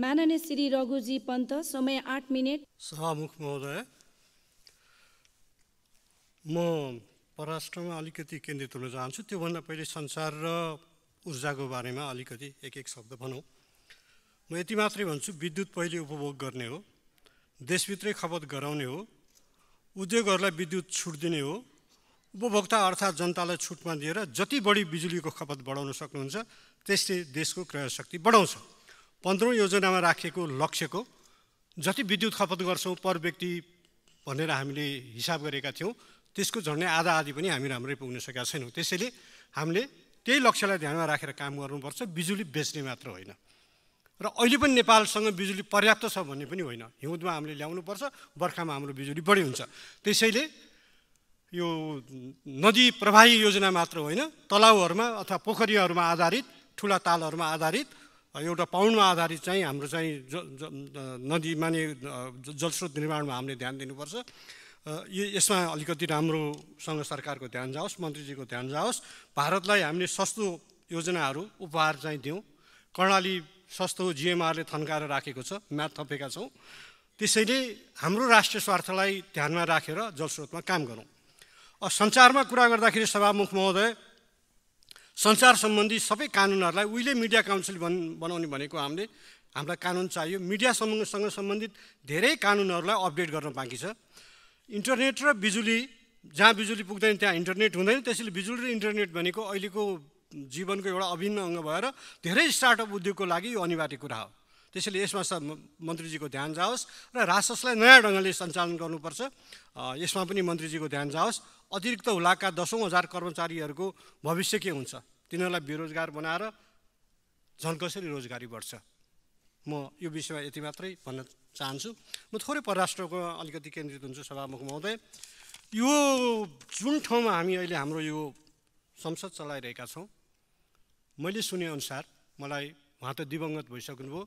माननीय श्री रघुजी पन्त समय आठ मिनट सभामुख महोदय म परराष्ट्रमा अलिकति केन्द्रित हुन चाहन्छु त्योभन्दा पहिले संसार र ऊर्जाको बारेमा अलिकति एक एक शब्द भनौँ म यति मात्रै भन्छु विद्युत पहिले उपभोग गर्ने हो देशभित्रै खपत गराउने हो उद्योगहरूलाई विद्युत छुट दिने हो उपभोक्ता अर्थात् जनतालाई छुटमा दिएर जति बढी बिजुलीको खपत बढाउन सक्नुहुन्छ त्यसले देशको क्रय शक्ति बढाउँछ पन्ध्रौँ योजनामा राखेको लक्ष्यको जति विद्युत खपत गर्छौँ पर व्यक्ति भनेर हामीले हिसाब गरेका थियौँ त्यसको झन्डै आधा आधी पनि हामी राम्रै पुग्न सकेका छैनौँ त्यसैले हामीले त्यही लक्ष्यलाई ध्यानमा राखेर काम गर्नुपर्छ बिजुली बेच्ने मात्र होइन र अहिले पनि नेपालसँग बिजुली पर्याप्त छ भन्ने पनि होइन हिउँदमा हामीले ल्याउनुपर्छ बर्खामा हाम्रो बिजुली बढी हुन्छ त्यसैले यो नदी प्रवाही योजना मात्र होइन तलाउहरूमा अथवा पोखरीहरूमा आधारित ठुला तालहरूमा आधारित एउटा पाउन्डमा आधारित चाहिँ हाम्रो चाहिँ ज नदी माने जलस्रोत निर्माणमा हामीले ध्यान दिनुपर्छ यो यसमा अलिकति राम्रोसँग सरकारको ध्यान जाओस् मन्त्रीजीको ध्यान जाओस् भारतलाई हामीले सस्तो योजनाहरू उपहार चाहिँ दिउँ कर्णाली सस्तो जिएमआरले थन्काएर राखेको छ म्याथ थपेका छौँ त्यसैले हाम्रो राष्ट्रिय स्वार्थलाई ध्यानमा राखेर जलस्रोतमा काम गरौँ सञ्चारमा कुरा गर्दाखेरि सभामुख महोदय सञ्चार सम्बन्धी सबै कानुनहरूलाई उहिले मिडिया काउन्सिल बन बनाउने भनेको हामीले हामीलाई कानुन चाहियो मिडियासँगसँग सम्बन्धित धेरै कानुनहरूलाई अपडेट गर्न बाँकी छ इन्टरनेट र बिजुली जहाँ बिजुली पुग्दैन त्यहाँ इन्टरनेट हुँदैन त्यसैले बिजुली र इन्टरनेट भनेको अहिलेको जीवनको एउटा अभिन्न अङ्ग भएर धेरै स्टार्टअप उद्योगको लागि यो अनिवार्य कुरा हो त्यसैले यसमा सब मन्त्रीजीको ध्यान जाओस् र राससलाई नयाँ ढङ्गले सञ्चालन गर्नुपर्छ यसमा पनि मन्त्रीजीको ध्यान जाओस् अतिरिक्त हुलाका दसौँ हजार कर्मचारीहरूको भविष्य के हुन्छ तिनीहरूलाई बेरोजगार बनाएर झन् कसरी रोजगारी बढ्छ म यो विषयमा यति मात्रै भन्न चाहन्छु म थोरै परराष्ट्रको अलिकति केन्द्रित हुन्छु सभामुख महोदय यो जुन ठाउँमा हामी अहिले हाम्रो यो संसद चलाइरहेका छौँ मैले सुनेअनुसार मलाई उहाँ त दिवङ्गत भइसक्नुभयो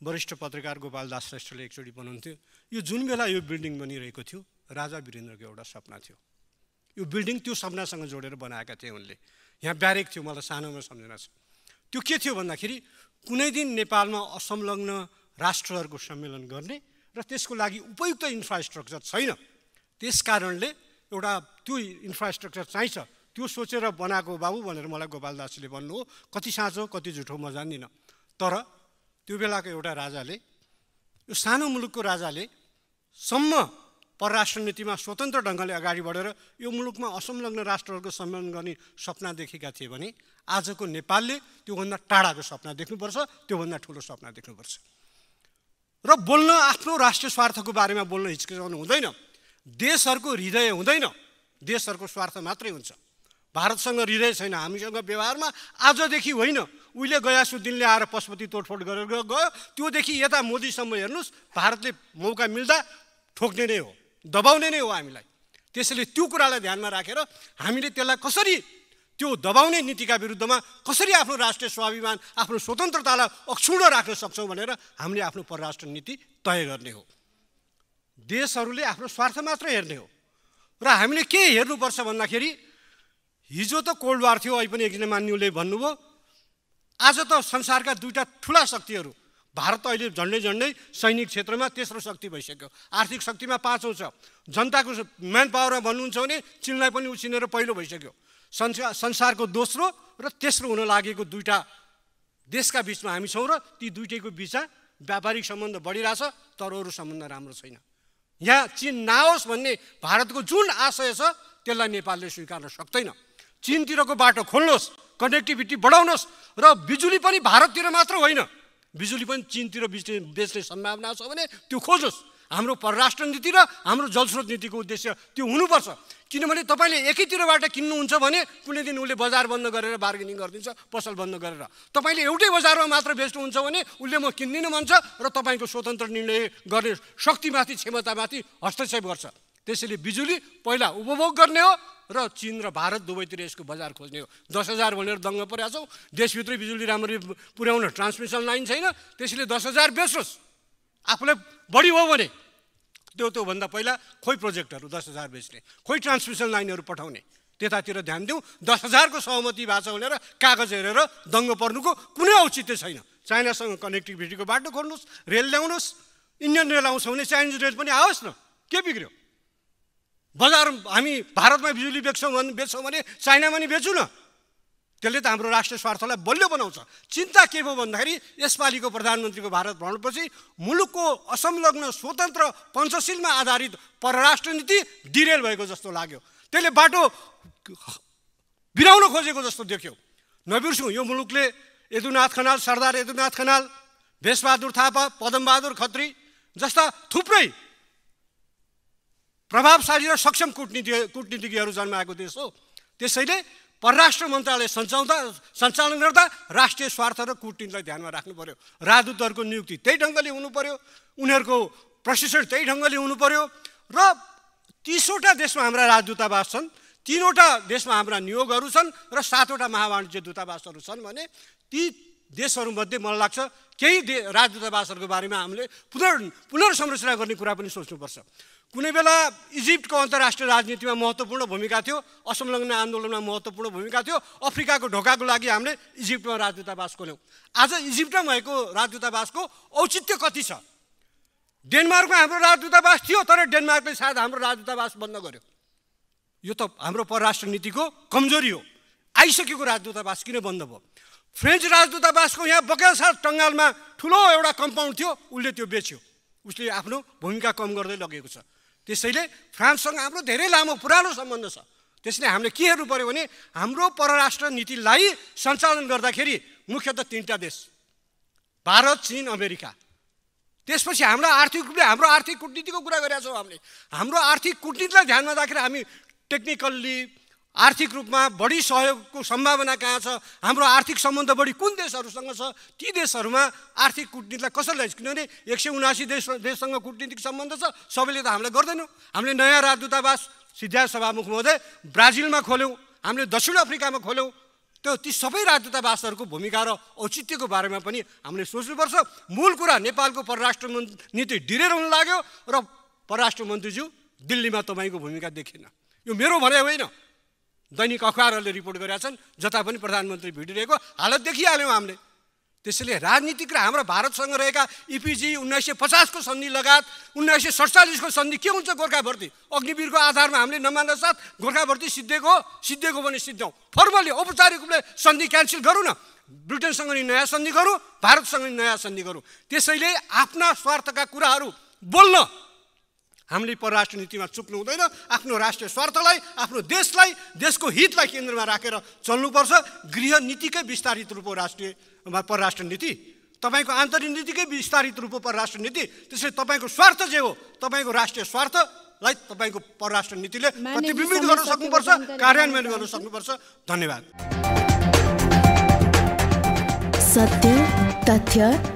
वरिष्ठ पत्रकार गोपाल दास श्रेष्ठले एकचोटि बनाउन्थ्यो यो जुन बेला यो बिल्डिङ बनिरहेको थियो राजा वीरेन्द्रको एउटा सपना थियो यो बिल्डिङ त्यो सपनासँग जोडेर बनाएका थिए उनले यहाँ ब्यारेक थियो मलाई सानोमा सम्झना छ त्यो के थियो भन्दाखेरि कुनै दिन नेपालमा असंलग्न राष्ट्रहरूको सम्मेलन गर्ने र त्यसको लागि उपयुक्त इन्फ्रास्ट्रक्चर छैन त्यस कारणले एउटा त्यो इन्फ्रास्ट्रक्चर चाहिन्छ त्यो सोचेर बनाएको बाबु भनेर मलाई गोपाल दासले भन्नु हो कति साँचो कति झुठो म जान्दिनँ तर त्यो बेलाको एउटा राजाले यो सानो मुलुकको राजाले सम्म परराष्ट्र नीतिमा स्वतन्त्र ढङ्गले अगाडि बढेर यो मुलुकमा असंलग्न राष्ट्रहरूको सम्मेलन गर्ने सपना देखेका थिए भने आजको नेपालले त्योभन्दा टाढाको सपना देख्नुपर्छ त्योभन्दा ठुलो सपना देख्नुपर्छ र बोल्न आफ्नो राष्ट्रिय स्वार्थको बारेमा बोल्न हिचकिचाउनु हुँदैन देशहरूको हृदय हुँदैन देशहरूको स्वार्थ मात्रै हुन्छ भारतसँग हृदय छैन हामीसँग व्यवहारमा आजदेखि होइन उहिले गयासुद्दिनले आएर पशुपति तोडफोड गरेर गयो त्योदेखि यता मोदीसम्म हेर्नुहोस् भारतले मौका मिल्दा ठोक्ने नै हो दबाउने नै हो हामीलाई त्यसैले त्यो कुरालाई ध्यानमा राखेर हामीले त्यसलाई कसरी त्यो दबाउने नीतिका विरुद्धमा कसरी आफ्नो राष्ट्रिय स्वाभिमान आफ्नो स्वतन्त्रतालाई अक्षुण राख्न सक्छौँ भनेर हामीले आफ्नो परराष्ट्र नीति तय गर्ने हो देशहरूले आफ्नो स्वार्थ मात्र हेर्ने हो र हामीले के हेर्नुपर्छ भन्दाखेरि हिजो त कोल्ड वार थियो अहिले पनि एकजना मान्यले भन्नुभयो आज त संसारका दुईवटा ठुला शक्तिहरू भारत अहिले झन्डै झन्डै सैनिक क्षेत्रमा तेस्रो शक्ति भइसक्यो आर्थिक शक्तिमा पाँचौँ छ जनताको म्यान पावरमा भन्नुहुन्छ भने चिनलाई पनि उछिनेर पहिलो भइसक्यो संसार संसारको दोस्रो र तेस्रो हुन लागेको दुईवटा देशका बिचमा हामी छौँ र ती दुइटैको बिचमा व्यापारिक सम्बन्ध बढिरहेछ तर अरू सम्बन्ध राम्रो छैन यहाँ चिन नआओस् भन्ने भारतको जुन आशय छ त्यसलाई नेपालले स्वीकार्न सक्दैन चिनतिरको बाटो खोल्नुहोस् कनेक्टिभिटी बढाउनुहोस् र बिजुली पनि भारततिर मात्र होइन बिजुली पनि चिनतिर बेच्ने बेच्ने सम्भावना छ भने त्यो खोजोस् हाम्रो परराष्ट्र नीति र हाम्रो जलस्रोत नीतिको उद्देश्य त्यो हुनुपर्छ किनभने तपाईँले एकैतिरबाट किन्नुहुन्छ भने कुनै दिन उसले बजार बन्द गरेर बार्गेनिङ गरिदिन्छ पसल बन्द गरेर तपाईँले एउटै बजारमा मात्र बेच्नुहुन्छ भने उसले म किन्दिनँ भन्छ र तपाईँको स्वतन्त्र निर्णय गर्ने शक्तिमाथि क्षमतामाथि हस्तक्षेप गर्छ त्यसैले बिजुली पहिला उपभोग गर्ने हो र चिन र भारत दुवैतिर यसको बजार खोज्ने हो दस हजार भनेर दङ्ग परेका छौँ देशभित्रै बिजुली राम्ररी पुर्याउन ट्रान्समिसन लाइन छैन त्यसैले दस हजार बेच्नुहोस् आफूलाई बढी हो भने त्यो त्योभन्दा पहिला खोइ प्रोजेक्टहरू दस हजार बेच्ने खोइ ट्रान्समिसन लाइनहरू पठाउने त्यतातिर ध्यान दिउँ दस हजारको सहमति भएको छ भनेर कागज हेरेर दङ्ग पर्नुको कुनै औचित्य छैन चाइनासँग कनेक्टिभिटीको बाटो खोल्नुहोस् रेल ल्याउनुहोस् इन्डियन रेल आउँछ भने चाइनिज रेल पनि आओस् न के बिग्रियो बजार हामी भारतमा बिजुली बेच्छौँ भने बेच्छौँ भने चाइनामा नि बेच्नु न त्यसले त हाम्रो राष्ट्रिय स्वार्थलाई बलियो बनाउँछ चिन्ता के भयो भन्दाखेरि यसपालिको प्रधानमन्त्रीको भारत भ्रमणपछि मुलुकको असंलग्न स्वतन्त्र पञ्चशीलमा आधारित परराष्ट्र नीति डिरेल भएको जस्तो लाग्यो त्यसले बाटो बिराउन खोजेको जस्तो देख्यो नबिर्सौँ यो मुलुकले यदुनाथ खनाल सरदार यदुनाथ खनाल भेषबहादुर थापा पदमबहादुर खत्री जस्ता थुप्रै प्रभावशाली र सक्षम कुटनीति कुटनीतिज्ञहरू जन्माएको देश हो त्यसैले परराष्ट्र मन्त्रालय सञ्चाउँदा सञ्चालन गर्दा राष्ट्रिय स्वार्थ र कुटनीतिलाई ध्यानमा राख्नु पऱ्यो राजदूतहरूको नियुक्ति त्यही ढङ्गले हुनु पऱ्यो उनीहरूको प्रशिक्षण त्यही ढङ्गले हुनु पऱ्यो र तिसवटा देशमा हाम्रा राजदूतावास छन् तिनवटा देशमा हाम्रा नियोगहरू छन् र सातवटा महावाणिज्य दूतावासहरू छन् भने ती देशहरूमध्ये मलाई लाग्छ केही दे राजदूतावासहरूको बारेमा हामीले पुनर् पुनर्संरचना गर्ने कुरा पनि सोच्नुपर्छ कुनै बेला इजिप्टको अन्तर्राष्ट्रिय राजनीतिमा महत्त्वपूर्ण भूमिका थियो असंलग्न आन्दोलनमा महत्त्वपूर्ण भूमिका थियो अफ्रिकाको ढोकाको लागि हामीले इजिप्टमा राजदूतावास खोल्यौँ आज इजिप्टमा भएको राजदूतावासको औचित्य कति छ डेनमार्कमा हाम्रो राजदूतावास थियो तर डेनमार्कले सायद हाम्रो राजदूतावास बन्द गर्यो यो त हाम्रो परराष्ट्र नीतिको कमजोरी हो आइसकेको राजदूतावास किन बन्द भयो फ्रेन्च राजदूतावासको यहाँ बकेलसार टङ्गालमा ठुलो एउटा कम्पाउन्ड थियो उसले त्यो बेच्यो उसले आफ्नो भूमिका कम गर्दै लगेको छ त्यसैले फ्रान्ससँग हाम्रो धेरै लामो पुरानो सम्बन्ध छ त्यसले हामीले के हेर्नु पऱ्यो भने हाम्रो परराष्ट्र नीतिलाई सञ्चालन गर्दाखेरि मुख्यतः तिनवटा देश भारत चिन अमेरिका त्यसपछि हाम्रो आर्थिक रूपले हाम्रो आर्थिक कुटनीतिको कुरा गरेका छौँ हामीले हाम्रो आर्थिक कुटनीतिलाई ध्यानमा राखेर हामी टेक्निकल्ली आर्थिक रूपमा बढी सहयोगको सम्भावना कहाँ छ हाम्रो आर्थिक सम्बन्ध बढी कुन देशहरूसँग छ ती देशहरूमा आर्थिक कुटनीतिलाई कसरी किनभने एक सय उनासी देश देशसँग कुटनीतिक सम्बन्ध छ सबैले त हामीलाई गर्दैनौँ हामीले नयाँ राजदूतावास सिद्ध्या सभामुख महोदय ब्राजिलमा खोल्यौँ हामीले दक्षिण अफ्रिकामा खोल्यौँ त्यो ती सबै राजदूतावासहरूको भूमिका र औचित्यको बारेमा पनि हामीले सोच्नुपर्छ मूल कुरा नेपालको परराष्ट्र नीति डिरेर हुन लाग्यो र परराष्ट्र मन्त्रीज्यू दिल्लीमा तपाईँको भूमिका देखेन यो मेरो भनाइ होइन दैनिक अखबारहरूले रिपोर्ट गरेका छन् जता पनि प्रधानमन्त्री भिडिरहेको हालत देखिहाल्यौँ हामीले त्यसैले राजनीतिक र हाम्रो भारतसँग रहेका इपिजी e उन्नाइस सय पचासको सन्धि लगायत उन्नाइस सय सडचालिसको सन्धि के हुन्छ गोर्खा भर्ती अग्निवीरको आधारमा हामीले नमान्दा साथ गोर्खा भर्ती सिद्धिएको सिद्धिएको भने सिद्धौँ फर्मली औपचारिक रूपले सन्धि क्यान्सल गरौँ न ब्रिटेनसँग नि नयाँ सन्धि गरौँ भारतसँग नि नयाँ सन्धि गरौँ त्यसैले आफ्ना स्वार्थका कुराहरू बोल्न हामीले परराष्ट्र नीतिमा चुक्नु हुँदैन आफ्नो राष्ट्रिय स्वार्थलाई आफ्नो देशलाई देशको हितलाई केन्द्रमा राखेर रा चल्नुपर्छ गृह नीतिकै विस्तारित रूप हो राष्ट्रिय परराष्ट्र नीति तपाईँको आन्तरिक नीतिकै विस्तारित रूप हो परराष्ट्र नीति त्यसले तपाईँको स्वार्थ जे हो तपाईँको राष्ट्रिय स्वार्थलाई तपाईँको परराष्ट्र नीतिले प्रतिबिम्बित गर्न सक्नुपर्छ कार्यान्वयन गर्न सक्नुपर्छ धन्यवाद सत्य तथ्य